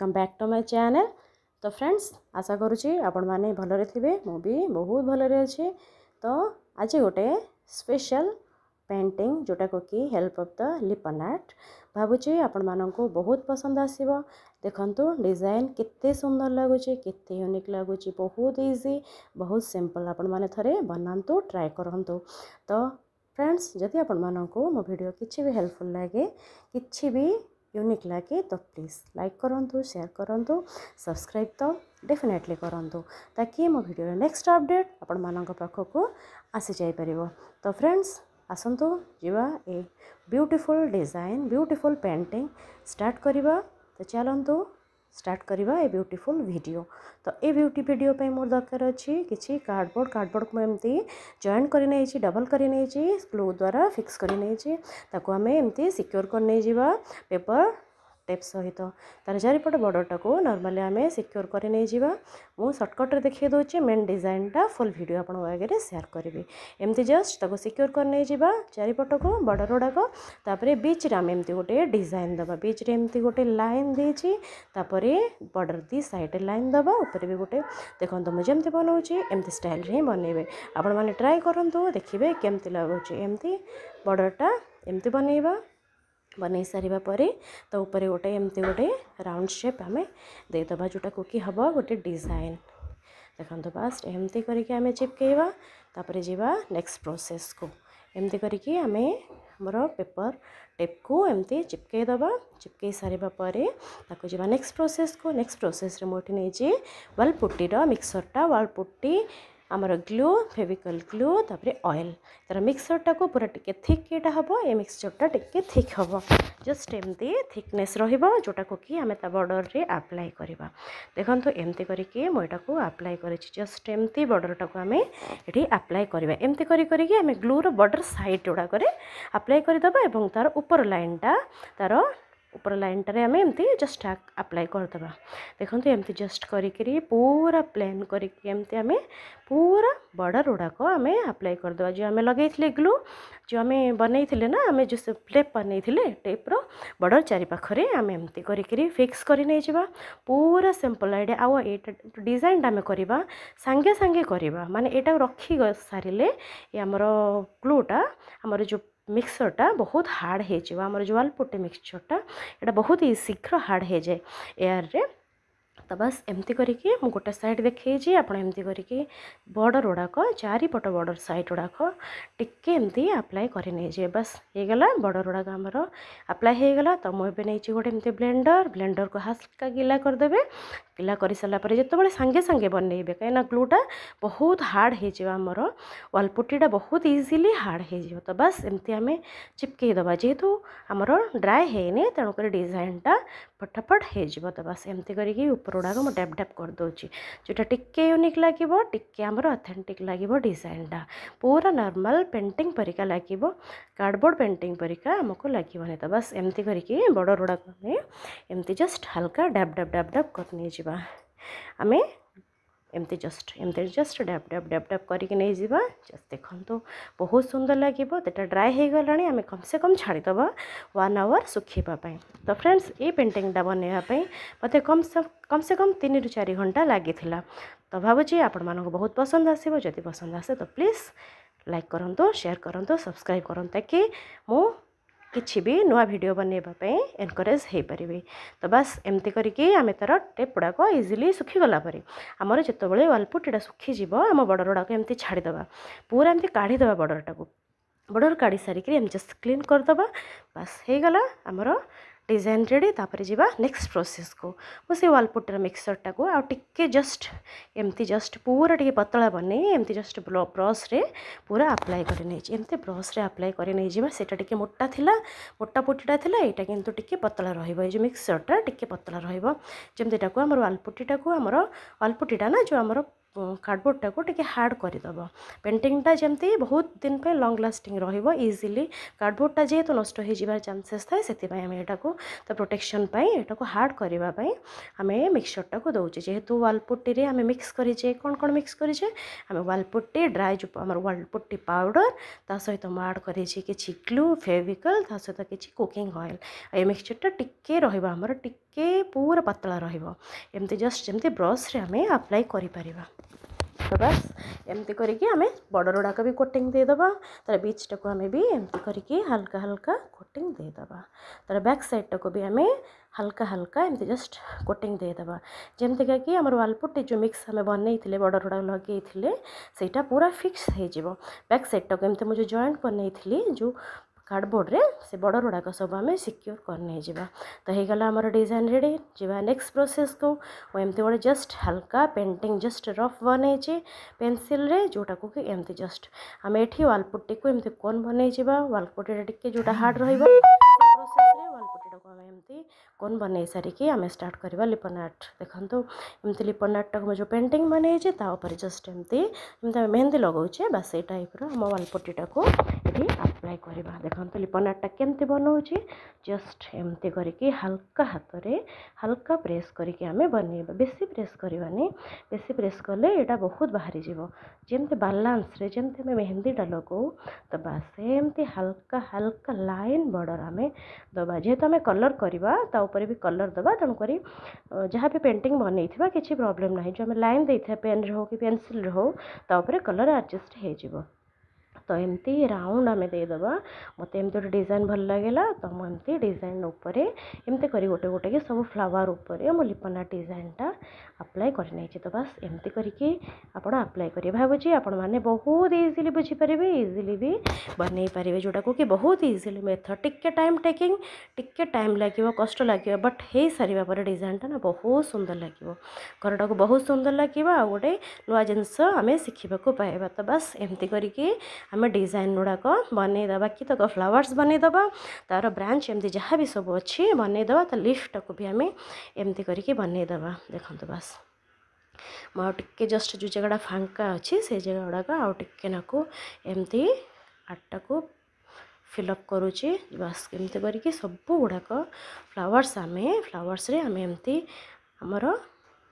welcome back to my channel ତ friends ଆଶା କରୁଛି ଆପଣମାନେ ଭଲରେ ଥିବେ ମୁଁ ବି ବହୁତ ଭଲରେ ଅଛି ତ ଆଜି ଗୋଟେ ସ୍ପେଶାଲ୍ ପେଣ୍ଟିଂ ଯେଉଁଟାକୁ କି help of the Lippan art ଭାବୁଛି ଆପଣମାନଙ୍କୁ ବହୁତ ପସନ୍ଦ ଆସିବ ଦେଖନ୍ତୁ ଡିଜାଇନ୍ କେତେ ସୁନ୍ଦର ଲାଗୁଛି କେତେ ୟୁନିକ୍ ଲାଗୁଛି ବହୁତ ଇଜି ବହୁତ ସିମ୍ପଲ୍ ଆପଣମାନେ ଥରେ ବନାନ୍ତୁ ଟ୍ରାଏ କରନ୍ତୁ ତ ଫ୍ରେଣ୍ଡସ୍ ଯଦି ଆପଣମାନଙ୍କୁ ମୋ ଭିଡ଼ିଓ କିଛି ବି ହେଲ୍ପଫୁଲ୍ ଲାଗେ କିଛି ବି ୟୁନିକ୍ ଲାଗେ ତ ପ୍ଲିଜ୍ ଲାଇକ୍ କରନ୍ତୁ ସେୟାର୍ କରନ୍ତୁ ସବସ୍କ୍ରାଇବ୍ ତ ଡେଫିନେଟଲି କରନ୍ତୁ ତାକି ମୋ ଭିଡ଼ିଓର ନେକ୍ସଟ ଅପଡ଼େଟ୍ ଆପଣମାନଙ୍କ ପାଖକୁ ଆସିଯାଇପାରିବ ତ ଫ୍ରେଣ୍ଡସ୍ ଆସନ୍ତୁ ଯିବା ଏ beautiful design beautiful painting start କରିବା ତ ଚାଲନ୍ତୁ स्टार्ट କରିବା ଏ ବ୍ୟୁଟିଫୁଲ୍ ଭିଡ଼ିଓ ତ ଏ ବ୍ୟୁଟି ଭିଡ଼ିଓ ପାଇଁ ମୋର ଦରକାର ଅଛି କିଛି କାର୍ଡ଼ବୋର୍ଡ଼ କାର୍ଡ଼ବୋର୍ଡ଼କୁ ମୁଁ ଏମିତି ଜଏଣ୍ଟ କରିନେଇଛି ଡବଲ୍ କରିନେଇଛି ଗ୍ଲୁ ଦ୍ୱାରା ଫିକ୍ସ କରିନେଇଛି ତାକୁ ଆମେ ଏମିତି ସିକ୍ୟୋର୍ କରିନେଇଯିବା ପେପର୍ ଷ୍ଟେପ୍ ସହିତ ତା'ର ଚାରିପଟ ବର୍ଡ଼ରଟାକୁ ନର୍ମାଲି ଆମେ ସିକ୍ୟୋର କରି ନେଇଯିବା ମୁଁ ସର୍ଟକଟ୍ରେ ଦେଖାଇ ଦେଉଛି ମେନ୍ ଡିଜାଇନ୍ଟା ଫୁଲ୍ ଭିଡ଼ିଓ ଆପଣଙ୍କ ଆଗରେ ସେୟାର କରିବି ଏମିତି ଜଷ୍ଟ ତାକୁ ସିକ୍ୟୋର କରି ନେଇଯିବା ଚାରିପଟକୁ ବର୍ଡ଼ର ଗୁଡ଼ାକ ତାପରେ ବିଚ୍ରେ ଆମେ ଏମିତି ଗୋଟେ ଡିଜାଇନ୍ ଦେବା ବିଚ୍ରେ ଏମିତି ଗୋଟେ ଲାଇନ୍ ଦେଇଛି ତାପରେ ବର୍ଡ଼ର ଦି ସାଇଡ଼୍ରେ ଲାଇନ୍ ଦେବା ଉପରେ ବି ଗୋଟେ ଦେଖନ୍ତୁ ମୁଁ ଯେମିତି ବନାଉଛି ଏମିତି ଷ୍ଟାଇଲ୍ରେ ହିଁ ବନେଇବେ ଆପଣମାନେ ଟ୍ରାଏ କରନ୍ତୁ ଦେଖିବେ କେମିତି ଲାଗୁଛି ଏମିତି ବର୍ଡ଼ରଟା ଏମିତି ବନେଇବା बन सारे तो उपरे गोटे एमती गोटे राउंड सेप आम देद जोटा कुकि हम गोटे डिजाइन देखत फास्ट एमती करें चिपकेबापर जावा नेक्स्ट प्रोसेस को एमती करें पेपर टेप को एमती चिपकईद चिपके सारे जावा नेक्स्ट प्रोसेस को नेक्स्ट प्रोसेस मुठी नहीं जी वाल पुट्टी मिक्सरटा वाल पुट्टी ଆମର ଗ୍ଲୁ ଫେଭିକଲ୍ ଗ୍ଲୁ ତାପରେ ଅଏଲ୍ ତା'ର ମିକ୍ସଚର୍ଟାକୁ ପୁରା ଟିକେ ଥିକ୍ ଏଇଟା ହେବ ଏ ମିକ୍ସଚର୍ଟା ଟିକେ ଥିକ୍ ହେବ ଜଷ୍ଟ ଏମିତି ଥିକନେସ୍ ରହିବ ଯେଉଁଟାକୁ କି ଆମେ ତା ବର୍ଡ଼ର୍ରେ ଆପ୍ଲାଏ କରିବା ଦେଖନ୍ତୁ ଏମିତି କରିକି ମୁଁ ଏଟାକୁ ଆପ୍ଲାଏ କରିଛି ଜଷ୍ଟ ଏମିତି ବର୍ଡ଼ର୍ଟାକୁ ଆମେ ଏଠି ଆପ୍ଲାଏ କରିବା ଏମିତି କରି କରିକି ଆମେ ଗ୍ଲୁର ବର୍ଡ଼ର୍ ସାଇଡ଼୍ ଗୁଡ଼ାକରେ ଆପ୍ଲାଏ କରିଦେବା ଏବଂ ତା'ର ଉପର ଲାଇନ୍ଟା ତା'ର ऊपर लाइन टाइम एमती जस्ट आप्लाय करदे देखते एमती जस्ट करी प्लेन करें पूरा बॉर्डर गुड़ाक आम आप्लाय करदे जो आम लगे ग्लू जो आम बनईले ना आम जो टेप बनईले टेप्र बॉर्डर चारिपाखे आम एम कर फिक्स कर नहीं जावा पूरा सिंपल आईडिया आईटा डिजाइनटा आम करवा सांगे सांगे करवा मानने रखी सारे ये आम ग्लूटा आमर जो ମିକ୍ସଚର୍ଟା ବହୁତ ହାର୍ଡ଼ ହେଇଯିବ ଆମର ଜୁଆଲପୋଟି ମିକ୍ସଚର୍ଟା ଏଇଟା ବହୁତ ଶୀଘ୍ର ହାର୍ଡ଼ ହେଇଯାଏ ଏୟାରରେ ତ ବାସ୍ ଏମିତି କରିକି ମୁଁ ଗୋଟେ ସାଇଡ଼୍ ଦେଖେଇଛି ଆପଣ ଏମିତି କରିକି ବର୍ଡ଼ର ଗୁଡ଼ାକ ଚାରିପଟ ବର୍ଡ଼ର ସାଇଡ଼୍ ଗୁଡ଼ାକ ଟିକେ ଏମିତି ଆପ୍ଲାଏ କରି ନେଇଯିବେ ବାସ୍ ହେଇଗଲା ବର୍ଡ଼ର ଗୁଡ଼ାକ ଆମର ଆପ୍ଲାଏ ହେଇଗଲା ତ ମୁଁ ଏବେ ନେଇଛି ଗୋଟେ ଏମିତି ବ୍ଲେଣ୍ଡର ବ୍ଲେଣ୍ଡରକୁ ହାଲକା ଗିଲା କରିଦେବେ ପକିଲା କରିସାରିଲା ପରେ ଯେତେବେଳେ ସାଙ୍ଗେ ସାଙ୍ଗେ ବନେଇବେ କାହିଁକିନା ଗ୍ଲୁଟା ବହୁତ ହାର୍ଡ଼ ହେଇଯିବ ଆମର ୱାଲପୁଟିଟା ବହୁତ ଇଜିଲି ହାର୍ଡ଼ ହେଇଯିବ ତ ବାସ୍ ଏମିତି ଆମେ ଚିପକେଇ ଦେବା ଯେହେତୁ ଆମର ଡ୍ରାଏ ହେଇନି ତେଣୁକରି ଡିଜାଇନ୍ଟା ଫଟାଫଟ ହେଇଯିବ ତ ବାସ୍ ଏମିତି କରିକି ଉପରଗୁଡ଼ାକ ମୁଁ ଡ୍ୟାପ୍ ଡ୍ୟାପ୍ କରିଦେଉଛି ଯେଉଁଟା ଟିକିଏ ୟୁନିକ୍ ଲାଗିବ ଟିକିଏ ଆମର ଅଥେଣ୍ଟିକ୍ ଲାଗିବ ଡିଜାଇନ୍ଟା ପୁରା ନର୍ମାଲ୍ ପେଣ୍ଟିଂ ପରିକା ଲାଗିବ କାର୍ଡ଼ବୋର୍ଡ଼ ପେଣ୍ଟିଂ ପରିକା ଆମକୁ ଲାଗିବନି ତ ବାସ୍ ଏମିତି କରିକି ବର୍ଡ଼ରଗୁଡ଼ାକ ଆମେ ଏମିତି ଜଷ୍ଟ ହାଲକା ଡ୍ୟାପ୍ ଡ୍ୟାପ୍ ଡ୍ୟାପ୍ ଡ୍ୟାପ୍ କରି ନେଇଯିବା ଯିବା ଆମେ ଏମିତି ଜଷ୍ଟ ଏମିତି ଜଷ୍ଟ ଡ୍ୟାପ୍ ଡ୍ୟାପ୍ ଡ୍ୟାପ୍ ଡ୍ୟାପ୍ କରିକି ନେଇଯିବା ଜଷ୍ଟ ଦେଖନ୍ତୁ ବହୁତ ସୁନ୍ଦର ଲାଗିବ ଏଇଟା ଡ୍ରାଏ ହୋଇଗଲାଣି ଆମେ କମ୍ସେ କମ୍ ଛାଡ଼ିଦେବା ୱାନ୍ ଆୱାର୍ ଶୁଖିବା ପାଇଁ ତ ଫ୍ରେଣ୍ଡସ୍ ଏଇ ପେଣ୍ଟିଂଟା ବନେଇବା ପାଇଁ ମୋତେ କମ୍ସେ କମ୍ସେ କମ୍ ତିନିରୁ ଚାରି ଘଣ୍ଟା ଲାଗିଥିଲା ତ ଭାବୁଛି ଆପଣମାନଙ୍କୁ ବହୁତ ପସନ୍ଦ ଆସିବ ଯଦି ପସନ୍ଦ ଆସେ ତ ପ୍ଲିଜ୍ ଲାଇକ୍ କରନ୍ତୁ ସେୟାର୍ କରନ୍ତୁ ସବସ୍କ୍ରାଇବ୍ କରନ୍ତୁ କି ମୁଁ कि निड बनैवाई एनकरेज है पारि त बास एमति आमे तार टेप गुडाक इजिली सुखिगलापरी आमेबल वालपु टीटा सुखिज आम बडर गुडक एम छाडिदेव पूरा एमती काढिदेव बडरटा बडर कारिक एम जस्ट क्लीन क्लिन गरिदे बासलामर ডিজাইন রেডি তাপরে যা নেক্সট প্রোসেস কু মু সে ওয়ালপুটর মিক্সরটা কু আিকে জস্ট এমতি জস্ট পুরা টিকি পতলা বনাই এমতি জস্ট ব্রশরে পুরা আপ্লাই করে নিয়েছি এমতি ব্রশরে আপ্লাই করে নিয়ে যা সেটা টিকি মোটা লা মোটা পুটিটা লা এটা কিন্তু টিকি পতলা রহব এই যে মিক্সরটা টিকি পতলা রহব যেমতি এটা আমার ওয়ালপুটিটা আমার ওয়ালপুটিটা না যে আমার କାର୍ଡ଼ବୋର୍ଡ଼ଟାକୁ ଟିକେ ହାର୍ଡ଼ କରିଦେବ ପେଣ୍ଟିଂଟା ଯେମିତି ବହୁତ ଦିନ ପାଇଁ ଲଙ୍ଗ୍ ଲାଷ୍ଟିଂ ରହିବ ଇଜିଲି କାର୍ଡ଼ବୋର୍ଡ଼ଟା ଯେହେତୁ ନଷ୍ଟ ହେଇଯିବାର ଚାନ୍ସେସ୍ ଥାଏ ସେଥିପାଇଁ ଆମେ ଏଟାକୁ ତା ପ୍ରୋଟେକ୍ସନ୍ ପାଇଁ ଏଟାକୁ ହାର୍ଡ଼ କରିବା ପାଇଁ ଆମେ ମିକ୍ସଚର୍ଟାକୁ ଦେଉଛେ ଯେହେତୁ ୱାଲପୁଟିରେ ଆମେ ମିକ୍ସ କରିଛେ କ'ଣ କ'ଣ ମିକ୍ସ କରିଛେ ଆମେ ୱାଲପୁଟି ଡ୍ରାଏ ଯେଉଁ ଆମର ୱାଲପୁଟି ପାଉଡ଼ର ତା ସହିତ ମୁଁ ଆଡ଼୍ କରିଛି କିଛି ଗ୍ଲୁ ଫେଭିକଲ୍ ତା ସହିତ କିଛି କୁକିଂ ଅଏଲ୍ ଏ ମିକ୍ସଚର୍ଟା ଟିକେ ରହିବ ଆମର ଟିକେ ପୁରା ପତଳା ରହିବ ଏମିତି ଜଷ୍ଟ ଯେମିତି ବ୍ରସ୍ରେ ଆମେ ଆପ୍ଲାଏ କରିପାରିବା तो बस एमती करें बड़ रुड़ाक भी कोटिंग देदे तर बीचटा को आम भी एमती कर हल्का कोटिंग देदे तर बैक सैडटा को भी आम हल्का हल्का एमती जस्ट कोटिंग देदे जमीका कि आम वालपुटी जो मिक्स आम बनई बड़ रुड़ा लगे सहीटा पूरा फिक्स हो बैक सैडटा को एमती मुझे जॉन्ट बनई जो कार्डबोर्ड्रे से बॉर्डर गुड़ाक सब आम सिक्योर करा तो होगा आम डिजाइन रेडी जी नेक्स्ट प्रोसेस को एमती गोटे जस्ट हाल्का पेंटिंग जस्ट रफ बन पेनसिल जोटा कि एमती जस्ट आम ये वालपुट्टी को एमती कोन बनई जावा वालपुट्टी जो हार्ड रही कोन बनै सारिक आम स्टार्ट କରିବା ଲିପନ୍ ଆର୍ଟ ଦେଖନ୍ତୁ ଏମିତି ଲିପନ୍ ଆର୍ଟଟାକୁ ମୁଁ ଯେଉଁ ପେଣ୍ଟିଂ ବନେଇଛି ତା ଉପରେ ଜଷ୍ଟ ଏମିତି ଏମିତି ଆମେ ମେହେନ୍ଦି ଲଗାଉଛେ ବା ସେଇ ଟାଇପ୍ର ଆମ ୱାଲପଟିଟାକୁ ଏଠି ଆପ୍ଲାଏ କରିବା ଦେଖନ୍ତୁ ଲିପନ୍ ଆର୍ଟଟା କେମିତି ବନାଉଛି ଜଷ୍ଟ ଏମିତି କରିକି ହାଲକା ହାତରେ ହାଲକା ପ୍ରେସ୍ କରିକି ଆମେ ବନେଇବା ବେଶୀ ପ୍ରେସ୍ କରିବାନି ବେଶୀ ପ୍ରେସ୍ କଲେ ଏଇଟା ବହୁତ ବାହାରିଯିବ ଯେମିତି ବାଲାନ୍ସରେ ଯେମିତି ଆମେ ମେହେନ୍ଦିଟା ଲଗାଉ ତ ବା ସେମିତି ହାଲକା ହାଲକା ଲାଇନ୍ ବର୍ଡ଼ର୍ ଆମେ ଦେବା ଯେହେତୁ ଆମେ କଲର୍ କରିବା ତା उपर भी कलर दबा तेणुक जहाँ भी पेंटिंग बनई थी किसी प्रोब्लेम ना जो आम लाइन देते पेन रे कि पेनसिल हो कलर आडजस्ट हो तो एमती राउंड आम देद मत एम गोटे डिजाइन भल लगे तो मुझे डिजाइन उपमती कर गोटे गोटे सब फ्लावर उपर मो लिपना डिजाइनटा आप्लाय कर तो बास एमती करके आप्लाय कर भावी आपने बहुत इजिली बुझीपारे इजिली भी बनई पारे जोटा को कि बहुत इजिली मेथड टी टाइम टेकिंग टिके टाइम लगे कष्ट लगे बट हो सारापर डिजाइनटा ना बहुत सुंदर लगे घर को बहुत सुंदर लगे आ गए नुआ जिनस आम शिखा को पाइबा तो बास एमती करके आम डिजाइन गुड़ाक बनईद कि तक फ्लावर्स बनईद तार ब्रांच एम जहाँ भी सब अच्छे बनईद लिफ्ट को भी आम एमती करके बनईद देखते बास मुझे जस्ट जो जगह फांका अच्छे से जगह गुड़ाक आगे ना एमती आटा को फिलअप करूस एमती करके सब गुड़ाक फ्लावर्स आम फ्लावर्स आम एमती आमर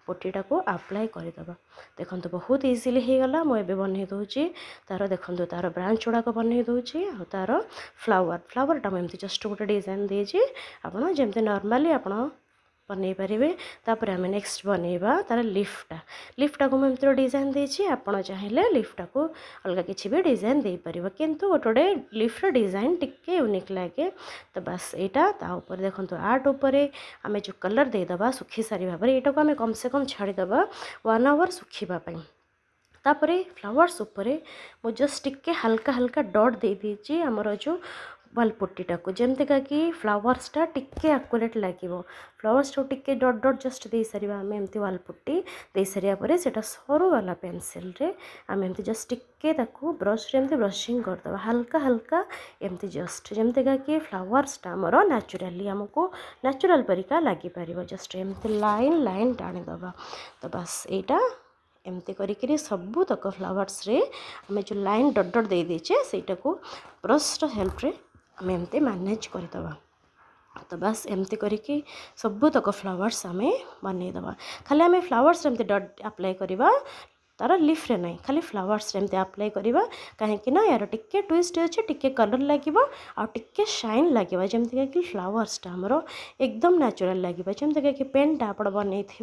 ପୋଟିଟାକୁ ଆପ୍ଲାଏ କରିଦେବା ଦେଖନ୍ତୁ ବହୁତ ଇଜିଲି ହେଇଗଲା ମୁଁ ଏବେ ବନେଇ ଦେଉଛି ତା'ର ଦେଖନ୍ତୁ ତା'ର ବ୍ରାଞ୍ଚ ଗୁଡ଼ାକ ବନେଇ ଦେଉଛି ଆଉ ତା'ର ଫ୍ଲାୱାର୍ ଫ୍ଲାୱାର୍ଟା ମୁଁ ଏମିତି ଜଷ୍ଟ ଗୋଟେ ଡିଜାଇନ୍ ଦେଇଛି ଆପଣ ଯେମିତି ନର୍ମାଲି ଆପଣ बनई पारे आम नेक्ट बनवा तार लिफ्टा लिफ्टा को मुझे डिजाइन देखिए आपड़ चाहिए लिफ्टा को अलग किसी भी डिजाइन दे पार कि गोटे गोटे लिफ्टर डिजाइन टिके यूनिक लगे तो बस यहाँ देखो आर्ट आम जो कलर देद सुखी सारे भाव ये आम कम से कम छाड़देव वन आवर सुखापी तापर फ्लावर्स मुझे जस्ट टिके हल्का हाल्का डट दे दीजिए आमर जो ଭଲ ପୋଟିଟାକୁ ଯେମିତିକାକି ଫ୍ଲାୱାର୍ସଟା ଟିକେ ଆକୁରେଟ୍ ଲାଗିବ ଫ୍ଲାୱାର୍ସଟାକୁ ଟିକେ ଡଟ୍ ଡଟ୍ ଜଷ୍ଟ ଦେଇସାରିବା ଆମେ ଏମିତି ୱାଲ୍ ପୁଟି ଦେଇସାରିବା ପରେ ସେଇଟା ସରୁବାଲା ପେନସିଲ୍ରେ ଆମେ ଏମିତି ଜଷ୍ଟ ଟିକେ ତାକୁ ବ୍ରସ୍ରେ ଏମିତି ବ୍ରସିଂ କରିଦେବା ହାଲକା ହାଲକା ଏମିତି ଜଷ୍ଟ ଯେମିତିକାକି ଫ୍ଲାୱାର୍ସଟା ଆମର ନ୍ୟାଚୁରାଲି ଆମକୁ ନ୍ୟାଚୁରାଲ୍ ପରିକା ଲାଗିପାରିବ ଜଷ୍ଟ ଏମିତି ଲାଇନ୍ ଲାଇନ୍ ଟାଣିଦେବା ତ ବାସ୍ ଏଇଟା ଏମିତି କରିକିରି ସବୁତକ ଫ୍ଲାୱାର୍ସରେ ଆମେ ଯେଉଁ ଲାଇନ୍ ଡଟ୍ ଡଟ୍ ଦେଇଦେଇଛେ ସେଇଟାକୁ ବ୍ରସ୍ର ହେଲ୍ପରେ ଆମେ ଏମିତି ମ୍ୟାନେଜ୍ କରିଦେବା ତ ବାସ୍ ଏମିତି କରିକି ସବୁତକ ଫ୍ଲାୱାର୍ସ ଆମେ ବନେଇଦେବା ଖାଲି ଆମେ ଫ୍ଲାୱାର୍ସ ଏମିତି ଡଟ୍ ଆପ୍ଲାଏ କରିବା तार लिफ्रे ना खाली फ्लावर्स अप्लाई करवा कहीं यार टी ट्विस्ट अच्छे टी कलर लगे आए सैन लगे जमीक फ्लावर्सटा आमर एकदम न्याचुराल लगे जमीका कि पैंटा आप बनते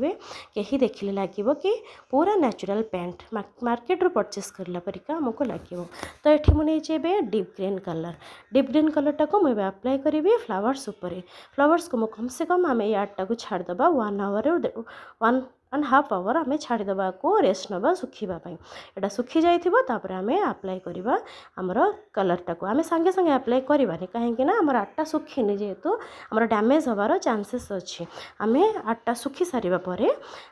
कहीं देखने लगे कि पूरा न्याचुराल पैंट मार्केट रू परचे करापरिका आमको लगे तो ये मुझे ये deep green colour deep green colour टाक मुझे अप्लाई करी फ्लावर्स फ्लावर्स को कम से कम आम ये आर्ट टाक छाड़दे one hour one and half hour ଆମେ ଛାଡ଼ିଦେବାକୁ ରେଷ୍ଟ ନେବା ଶୁଖିବା ପାଇଁ ଏଇଟା ଶୁଖିଯାଇଥିବ ତାପରେ ଆମେ ଆପ୍ଲାଏ କରିବା ଆମର କଲର୍ଟାକୁ ଆମେ ସାଙ୍ଗେ ସାଙ୍ଗେ ଆପ୍ଲାଏ କରିବାନି କାହିଁକି ନା ଆମର ଆଟା ଶୁଖିନି ଯେହେତୁ ଆମର ଡ୍ୟାମେଜ୍ ହେବାର ଚାନ୍ସେସ୍ ଅଛି ଆମେ ଆଟା ଶୁଖି ସାରିବା ପରେ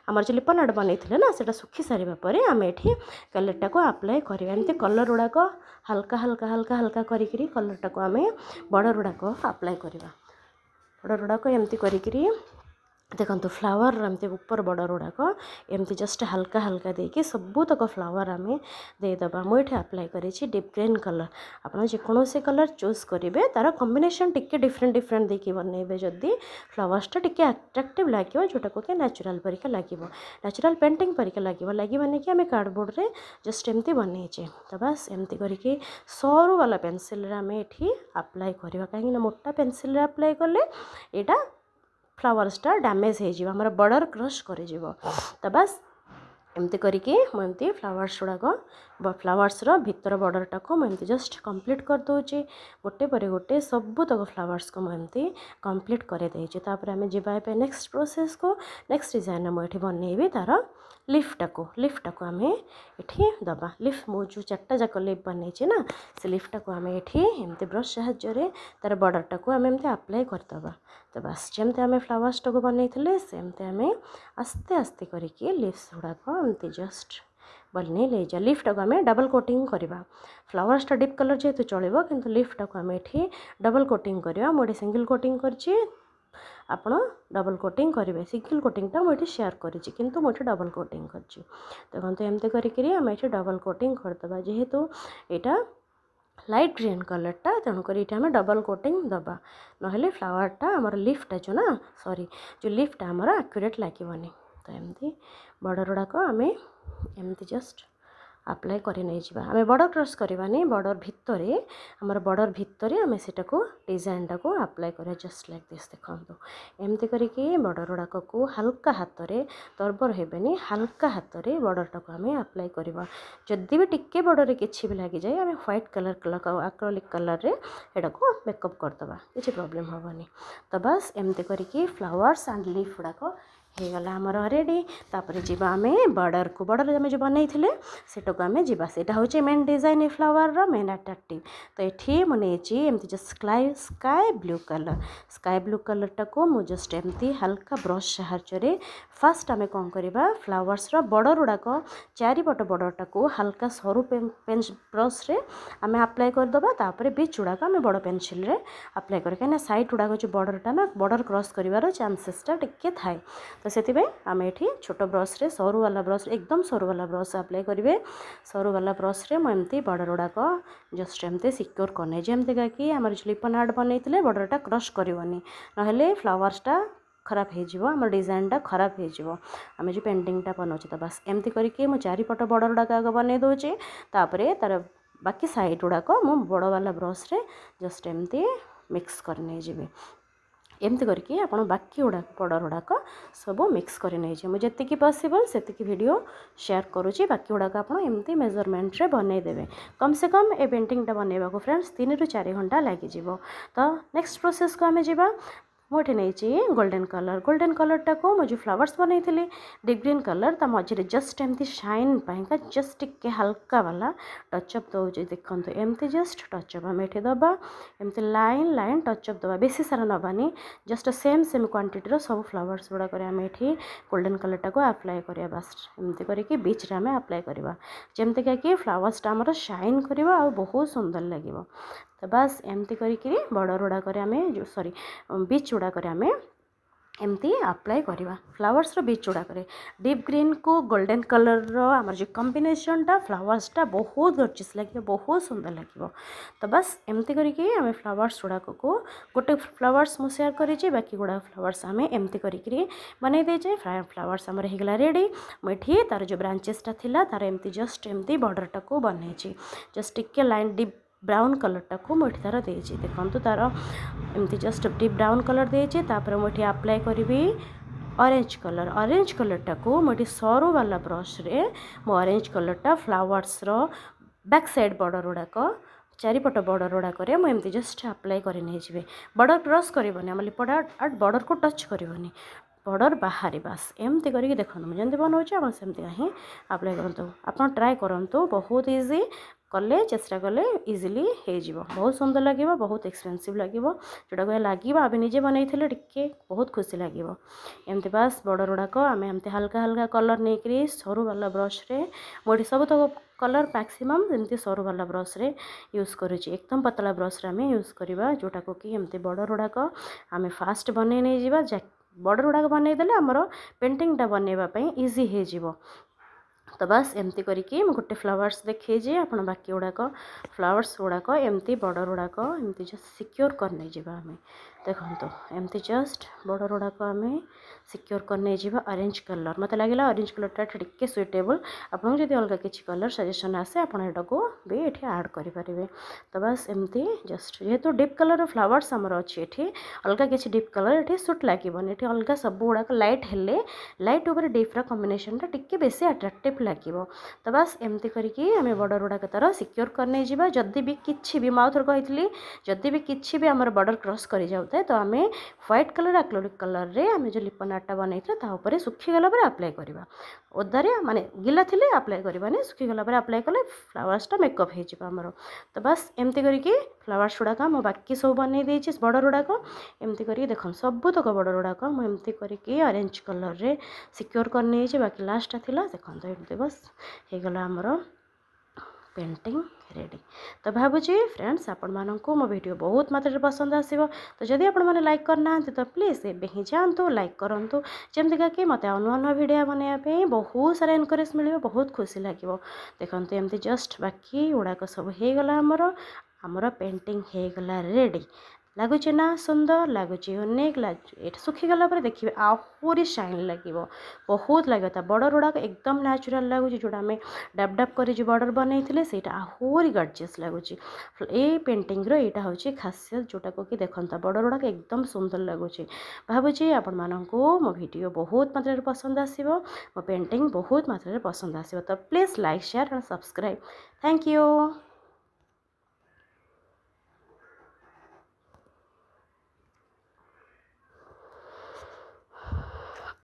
ଆମର ଯେଉଁ ଲିପନ୍ ଆର୍ଟ ବନେଇଥିଲେ ନା ସେଇଟା ଶୁଖି ସାରିବା ପରେ ଆମେ ଏଠି କଲର୍ଟାକୁ ଆପ୍ଲାଏ କରିବା ଏମିତି କଲର୍ ଗୁଡ଼ାକ ହାଲକା ହାଲକା ହାଲକା ହାଲକା କରିକିରି କଲର୍ଟାକୁ ଆମେ ବର୍ଡ଼ର୍ ଗୁଡ଼ାକ ଆପ୍ଲାଏ କରିବା ବର୍ଡ଼ର୍ ଗୁଡ଼ାକ ଏମିତି କରିକିରି देखो फ्लावर एमती उपर बॉर्डर गुड़ाक एमती जस्ट हाल्का हाल्का हल्का देक सबूतक फ्लावर आम देद मुझे आप्लाय कर डीप ग्रीन कलर आपसी कलर चूज करेंगे तार कम्बेसन टी डिफरेन्ट डिफरेन्ट देखिए बनइबे जदि फ्लावर्सटा टी आट्राक्ट लगे जोटा कि न्याचराल परीका लगे न्याचराल पेंटिंग परीका लगे लगे मैंने कि आम कार्डबोर्ड में जस्ट एमती बनईचे तो बास एमती कर सरुवाला पेनसिल आम ये आप्लाय कर कहीं मोटा पेनसिल आप्लाय कले ଫ୍ଲାୱାର୍ସଟା ଡ୍ୟାମେଜ୍ ହେଇଯିବ ଆମର ବର୍ଡ଼ର୍ କ୍ରସ୍ କରିଯିବ ତ ବାସ୍ ଏମିତି କରିକି ମୁଁ ଏମିତି ଫ୍ଲାୱାର୍ସ ଗୁଡ଼ାକ फ्लावर्स रितर बर्डर टाक मुझे जस्ट कम्प्लीट करदे गोटे पर गोटे सबूतक फ्लावर्स को मुझे कम्प्लीट करदेपर आम जाए नेक्स्ट प्रोसेस को नेक्स्ट डिजाइन मुझे बनईबी तार लिफ्टा को लिफ्टा को आम इटी दबा लिफ्ट मुझे जो चार्टा जाक लिफ्ट बनई ना से लिफ्टा को आम ये ब्रश साहय तार बर्डर टाक आम एम आप्लाय करदे तो बस जमी आम फ्लावर्स टाक बनई सेमती आम आस्ते आस्ते करके लिप्स गुड़ाक जस्ट ବନେଇ ନେଇଯିବା ଲିଫ୍ଟଟାକୁ ଆମେ ଡବଲ୍ କୋଟିଂ କରିବା ଫ୍ଲାୱାର୍ସଟା ଡିପ୍ କଲର୍ ଯେହେତୁ ଚଳିବ କିନ୍ତୁ ଲିଫ୍ଟଟାକୁ ଆମେ ଏଠି ଡବଲ୍ କୋଟିଂ କରିବା ମୁଁ ଏଠି ସିଙ୍ଗଲ୍ କୋଟିଂ କରିଛି ଆପଣ ଡବଲ୍ କୋଟିଂ କରିବେ ସିଙ୍ଗଲ୍ କୋଟିଂଟା ମୁଁ ଏଠି ସେୟାର୍ କରିଛି କିନ୍ତୁ ମୁଁ ଏଠି ଡବଲ୍ କୋଟିଂ କରିଛି ଦେଖନ୍ତୁ ଏମିତି କରିକିରି ଆମେ ଏଠି ଡବଲ୍ କୋଟିଂ କରିଦେବା ଯେହେତୁ ଏଇଟା ଲାଇଟ୍ ଗ୍ରୀନ୍ କଲର୍ଟା ତେଣୁକରି ଏଇଠି ଆମେ ଡବଲ୍ କୋଟିଂ ଦେବା ନହେଲେ ଫ୍ଲାୱାର୍ଟା ଆମର ଲିଫ୍ଟଟା ଯେଉଁ ନା ସରି ଯେଉଁ ଲିଫ୍ଟଟା ଆମର ଆକ୍ୟୁରେଟ୍ ଲାଗିବନି ତ ଏମିତି ବର୍ଡ଼ର୍ ଗୁଡ଼ାକ ଆମେ ଏମିତି ଜଷ୍ଟ ଆପ୍ଲାଏ କରିନେଇଯିବା ଆମେ ବର୍ଡ଼ର୍ କ୍ରସ୍ କରିବାନି ବର୍ଡ଼ର୍ ଭିତରେ ଆମର ବର୍ଡ଼ର୍ ଭିତରେ ଆମେ ସେଟାକୁ ଡିଜାଇନ୍ଟାକୁ ଆପ୍ଲାଏ କରିବା ଜଷ୍ଟ ଲାଇକ୍ ଦିସ୍ ଦେଖନ୍ତୁ ଏମିତି କରିକି ବର୍ଡ଼ର୍ ଗୁଡ଼ାକକୁ ହାଲକା ହାତରେ ତରବର ହେବେନି ହାଲକା ହାତରେ ବର୍ଡ଼ର୍ଟାକୁ ଆମେ ଆପ୍ଲାଏ କରିବା ଯଦି ବି ଟିକେ ବର୍ଡ଼ର୍ରେ କିଛି ବି ଲାଗିଯାଏ ଆମେ ହ୍ୱାଇଟ୍ କଲର୍ କଲର୍ ଆକ୍ରୋଲିକ୍ କଲର୍ରେ ଏଟାକୁ ମେକଅପ୍ କରିଦେବା କିଛି ପ୍ରୋବ୍ଲେମ୍ ହେବନି ତ ବାସ୍ ଏମିତି କରିକି ଫ୍ଲାୱାର୍ସ ଆଣ୍ଡ ଲିଫ୍ ଗୁଡ଼ାକ होगा आमर रेडी रेडीतापुर आम बर्डर को बर्डर आम जो बनई सेटा को आम जाटा हूँ मेन डिजाइन फ्लावर रेन आट्राक्ट तो ये मुझे एमती just sky sky blue colour sky blue colour टाक मुझे जस्ट एमती हाल्का ब्रश साहाज्य फास्ट आम कौन करवा फ्लावर्स रर्डर गुड़ाक चारिपट बर्डर टाक हाल्का सर पेन्स ब्रश्रे आम आप्लाय करदेपर बीच गुड़ाक आम बड़ पेनसिल आप्लाय कर सैड सैट गुड़ाक बर्डर टाइम बर्डर क्रस कर चानसेसटा टी थाए ତ ସେଥିପାଇଁ ଆମେ ଏଠି ଛୋଟ ବ୍ରସ୍ରେ ସରୁବାଲା ବ୍ରସ୍ ଏକଦମ ସରୁବାଲା ବ୍ରସ୍ ଆପ୍ଲାଏ କରିବେ ସରୁବାଲା ବ୍ରସ୍ରେ ମୁଁ ଏମିତି ବର୍ଡ଼ର ଗୁଡ଼ାକ ଜଷ୍ଟ ଏମିତି ସିକ୍ୟୋର୍ କରିନେଇଛି ଯେମିତିକା କି ଆମର ସ୍ଲିପନ୍ ଆର୍ଟ ବନେଇଥିଲେ ବର୍ଡ଼ରଟା କ୍ରସ୍ କରିବନି ନହେଲେ ଫ୍ଲାୱାର୍ସଟା ଖରାପ ହେଇଯିବ ଆମର ଡିଜାଇନଟା ଖରାପ ହେଇଯିବ ଆମେ ଯେଉଁ ପେଣ୍ଟିଂଟା ବନାଉଛେ ତ ବାସ୍ ଏମିତି କରିକି ମୁଁ ଚାରିପଟ ବଡ଼ ଗୁଡ଼ାକ ଆଗ ବନେଇ ଦେଉଛି ତାପରେ ତା'ର ବାକି ସାଇଡ଼୍ ଗୁଡ଼ାକ ମୁଁ ବଡ଼ବାଲା ବ୍ରସ୍ରେ ଜଷ୍ଟ ଏମିତି ମିକ୍ସ କରି ନେଇଯିବି ଏମିତି କରିକି ଆପଣ ବାକି ଗୁଡ଼ାକ ପଡ଼ର ଗୁଡ଼ାକ ସବୁ ମିକ୍ସ କରି ନେଇଛି ମୁଁ ଯେତିକି ପସିବଲ୍ ସେତିକି ଭିଡ଼ିଓ ସେୟାର କରୁଛି ବାକି ଗୁଡ଼ାକ ଆପଣ ଏମିତି ମେଜରମେଣ୍ଟରେ ବନେଇଦେବେ କମ୍ ସେ କମ୍ ଏ ପେଣ୍ଟିଂଟା ବନେଇବାକୁ ଫ୍ରେଣ୍ଡସ୍ ତିନିରୁ ଚାରି ଘଣ୍ଟା ଲାଗିଯିବ ତ ନେକ୍ସଟ ପ୍ରୋସେସ୍କୁ ଆମେ ଯିବା मुझे नहीं गोल्डन कलर गोल्डन कलरटा को मुझे फ्लावर्स बनई थी डीप ग्रीन कलर ता मझे जस्ट एमती शाइन पाइका जस्ट टे हाल्का वाला टचअप दूसरे देखते एमती जस्ट टचअप आम ये दबा एमती लाइन लाइन टचअप दबा बेस सारा नवानी जस्ट सेम सेम क्वांटीटर सब फ्लावर्स गुड़ाक आम ये गोल्डन कलरटा को आप्लाए करा बास एमती करके बीच्रे आम आप्लाए करवा जमतीका कि फ्लावर्सटा आमर शाइन कर बहुत सुंदर लगे तो बास एमती करी बॉर्डर गुड़ाक आम जो सरी बीच गुड़ाक आम एमती आप्लाय करवा फ्लावर्स रीच गुड़ाक डीप ग्रीन को गोल्डन कलर रम जो कम्बेसनटा फ्लावर्सटा बहुत गर्जिस् लगे बहुत सुंदर लगे तो बस एमती करें फ्लावर्स गुड़ाक को गोटे फ्लावर्स मुझे सेयार कर बाकी गुड़ाक फ्लावर्स आम एमती कर बन फ्लावर्स आम होगा रेडी मुझे तार जो ब्रांचेसटा थी तार एम जस्ट एमती बर्डरटा को बनई जस्ट टी लाइन डीप ବ୍ରାଉନ୍ କଲର୍ଟାକୁ ମୁଁ ଏଠି ତା'ର ଦେଇଛି ଦେଖନ୍ତୁ ତା'ର ଏମିତି ଜଷ୍ଟ ଡିପ୍ ବ୍ରାଉନ୍ କଲର୍ ଦେଇଛି ତାପରେ ମୁଁ ଏଠି ଆପ୍ଲାଏ କରିବି ଅରେଞ୍ଜ କଲର୍ ଅରେଞ୍ଜ କଲର୍ଟାକୁ ମୁଁ ଏଠି ସରୁବାଲା ବ୍ରସ୍ରେ ମୁଁ ଅରେଞ୍ଜ କଲର୍ଟା ଫ୍ଲାୱାର୍ସର ବ୍ୟାକ୍ ସାଇଡ଼୍ ବର୍ଡ଼ର୍ ଗୁଡ଼ାକ ଚାରିପଟ ବର୍ଡ଼ର ଗୁଡ଼ାକରେ ମୁଁ ଏମିତି ଜଷ୍ଟ ଆପ୍ଲାଏ କରି ନେଇଯିବି ବର୍ଡ଼ର କ୍ରସ୍ କରିବନି ଆମ ଲିପଟା ଆଟ୍ ବର୍ଡ଼ରକୁ ଟଚ୍ କରିବନି ବର୍ଡ଼ର ବାହାରେ ବାସ୍ ଏମିତି କରିକି ଦେଖନ୍ତୁ ମୁଁ ଯେମିତି ବନାଉଛି ଆପଣ ସେମିତି ହିଁ ଆପ୍ଲାଏ କରନ୍ତୁ ଆପଣ ଟ୍ରାଏ କରନ୍ତୁ ବହୁତ ଇଜି କଲେ ଚେଷ୍ଟା କଲେ ଇଜିଲି ହେଇଯିବ ବହୁତ ସୁନ୍ଦର ଲାଗିବ ବହୁତ ଏକ୍ସପେନ୍ସିଭ୍ ଲାଗିବ ଯେଉଁଟାକୁ ଲାଗିବ ଆମେ ନିଜେ ବନେଇଥିଲେ ଟିକେ ବହୁତ ଖୁସି ଲାଗିବ ଏମିତି ବାସ୍ ବର୍ଡ଼ର୍ ଗୁଡ଼ାକ ଆମେ ଏମିତି ହାଲକା ହାଲକା କଲର୍ ନେଇକରି ସରୁ ବାଲା ବ୍ରସ୍ରେ ମୁଁ ଏଠି ସବୁତକ କଲର୍ ମ୍ୟାକ୍ସିମମ୍ ଏମିତି ସରୁ ବାଲା ବ୍ରସ୍ରେ ୟୁଜ୍ କରୁଛି ଏକଦମ ପତଳା ବ୍ରସ୍ରେ ଆମେ ୟୁଜ୍ କରିବା ଯେଉଁଟାକୁ କି ଏମିତି ବର୍ଡ଼ର୍ ଗୁଡ଼ାକ ଆମେ ଫାଷ୍ଟ ବନେଇ ନେଇଯିବା ବର୍ଡ଼ର୍ ଗୁଡ଼ାକ ବନେଇଦେଲେ ଆମର ପେଣ୍ଟିଂଟା ବନେଇବା ପାଇଁ ଇଜି ହେଇଯିବ ତ ବାସ୍ ଏମିତି କରିକି ମୁଁ ଗୋଟେ ଫ୍ଲାୱାର୍ସ ଦେଖେଇଛି ଆପଣ ବାକି ଗୁଡ଼ାକ ଫ୍ଲାୱାର୍ସ ଗୁଡ଼ାକ ଏମିତି ବର୍ଡ଼ର୍ ଗୁଡ଼ାକ ଏମିତି ସିକ୍ୟୋର୍ କରି ନେଇଯିବା ଆମେ ଦେଖନ୍ତୁ ଏମିତି ଜଷ୍ଟ ବର୍ଡ଼ର୍ଗୁଡ଼ାକୁ ଆମେ ସିକ୍ୟୋର୍ କରି ନେଇଯିବା ଅରେଞ୍ଜ କଲର୍ ମୋତେ ଲାଗିଲା ଅରେଞ୍ଜ କଲର୍ଟା ଟିକେ ସୁଇଟେବଲ୍ ଆପଣଙ୍କୁ ଯଦି ଅଲଗା କିଛି କଲର୍ ସଜେସନ୍ ଆସେ ଆପଣ ଏଟାକୁ ବି ଏଠି ଆଡ଼୍ କରିପାରିବେ ତ ବାସ୍ ଏମିତି ଜଷ୍ଟ ଯେହେତୁ ଡିପ୍ କଲର୍ର ଫ୍ଲାୱାର୍ସ ଆମର ଅଛି ଏଠି ଅଲଗା କିଛି ଡିପ୍ କଲର୍ ଏଠି ସୁଟ୍ ଲାଗିବନି ଏଠି ଅଲଗା ସବୁଗୁଡ଼ାକ ଲାଇଟ୍ ହେଲେ ଲାଇଟ୍ ଉପରେ ଡିପ୍ର କମ୍ବିନେସନ୍ଟା ଟିକେ ବେଶୀ ଆଟ୍ରାକ୍ଟିଭ୍ ଲାଗିବ ତ ବାସ୍ ଏମିତି କରିକି ଆମେ ବର୍ଡ଼ର୍ଗୁଡ଼ାକ ତା'ର ସିକ୍ୟୋର୍ କରି ନେଇଯିବା ଯଦି ବି କିଛି ବି ମୁଁ ଆଉ ଥରେ କହିଥିଲି ଯଦି ବି କିଛି ବି ଆମର ବର୍ଡ଼ର୍ କ୍ରସ୍ କରିଯାଉ ହୋଇନଥାଏ ତ ଆମେ ହ୍ୱାଇଟ୍ କଲର୍ ଆକ୍ଲୋରିକ୍ କଲର୍ରେ ଆମେ ଯେଉଁ ଲିପନାଟା ବନେଇଥିଲା ତା ଉପରେ ଶୁଖିଗଲା ପରେ ଆପ୍ଲାଏ କରିବା ଓଦାରେ ମାନେ ଗିଲା ଥିଲେ ଆପ୍ଲାଏ କରିବାନି ଶୁଖିଗଲା ପରେ ଆପ୍ଲାଏ କଲେ ଫ୍ଲାୱାର୍ସଟା ମେକଅପ୍ ହୋଇଯିବ ଆମର ତ ବାସ୍ ଏମିତି କରିକି ଫ୍ଲାୱାର୍ସ ଗୁଡ଼ାକ ମୁଁ ବାକି ସବୁ ବନେଇ ଦେଇଛି ବର୍ଡ଼ର ଗୁଡ଼ାକ ଏମିତି କରିକି ଦେଖନ୍ତୁ ସବୁତକ ବର୍ଡ଼ର ଗୁଡ଼ାକ ମୁଁ ଏମିତି କରିକି ଅରେଞ୍ଜ କଲର୍ରେ ସିକ୍ୟୋର୍ କରିନେଇଛି ବାକି ଲାଷ୍ଟଟା ଥିଲା ଦେଖନ୍ତୁ ଏମିତି ବାସ୍ ହେଇଗଲା ଆମର পেন্টিং রেডি তো ভাবুছি ফ্রেন্ডস আপনার মো ভিডিও বহুত মাত্রায় পসন্দ আসব তো যদি আপনার লাইক করুনা তো প্লিজ এবে হি যাতে লাইক করতু যেমিকা কি মতো আউ নূয়া নূয়া ভিডিও বনাইবা বহুত সারা এনকরেজ মিলবে বহুত খুশি লাগিব দেখুন এমতি জস্ট বাকি গুড়াক সব হয়ে গলা আমার আমার পেন্টিং হয়ে গলা রেডি ଲାଗୁଛି ନା ସୁନ୍ଦର ଲାଗୁଛି ଅନେକ ଲାଗୁଛି ଏଇଟା ଶୁଖିଗଲା ପରେ ଦେଖିବେ ଆହୁରି ସାଇନ୍ ଲାଗିବ ବହୁତ ଲାଗିବ ତା ବର୍ଡ଼ର୍ ଗୁଡ଼ାକ ଏକଦମ୍ ନ୍ୟାଚୁରାଲ୍ ଲାଗୁଛି ଯେଉଁଟା ଆମେ ଡାବ୍ ଡାବ୍ କରି ଯେଉଁ ବର୍ଡ଼ର୍ ବନେଇଥିଲେ ସେଇଟା ଆହୁରି ଗର୍ଜିୟସ୍ ଲାଗୁଛି ଏଇ ପେଣ୍ଟିଂର ଏଇଟା ହେଉଛି ଖାସିୟତ ଯେଉଁଟାକୁ କି ଦେଖନ୍ତୁ ବର୍ଡ଼ର୍ ଗୁଡ଼ାକ ଏକଦମ୍ ସୁନ୍ଦର ଲାଗୁଛି ଭାବୁଛି ଆପଣମାନଙ୍କୁ ମୋ ଭିଡ଼ିଓ ବହୁତ ମାତ୍ରାରେ ପସନ୍ଦ ଆସିବ ମୋ ପେଣ୍ଟିଂ ବହୁତ ମାତ୍ରାରେ ପସନ୍ଦ ଆସିବ ତ please like share and subscribe thank you